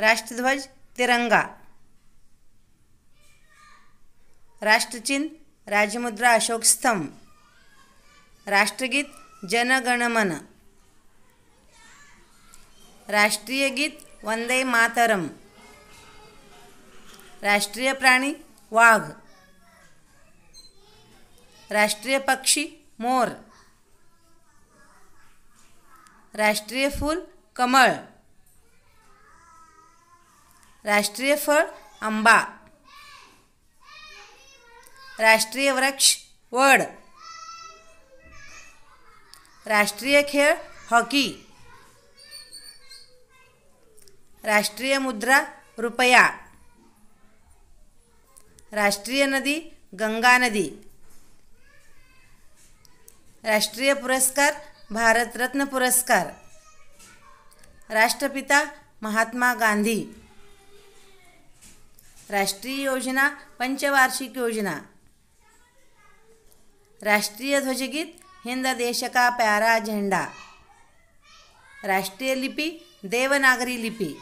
राष्ट्रध्वज तिरंगा राष्ट्रचिन्ह राजमुद्रा अशोक स्तंभ राष्ट्रगीत जनगणमन राष्ट्रीय गीत वंदे मातरम राष्ट्रीय प्राणी वाघ राष्ट्रीय पक्षी मोर राष्ट्रीय फूल कमळ राष्ट्रीय फल आंबा राष्ट्रीय वृक्ष वड राष्ट्रीय खेल हॉकी राष्ट्रीय मुद्रा रुपया राष्ट्रीय नदी गंगा नदी राष्ट्रीय पुरस्कार भारतरत्न पुरस्कार राष्ट्रपिता महात्मा गांधी राष्ट्रीय योजना पंचवार्षिक योजना राष्ट्रीय ध्वजगीत हिंद देश का प्यारा झेंडा राष्ट्रीय लिपी देवनागरी लिपी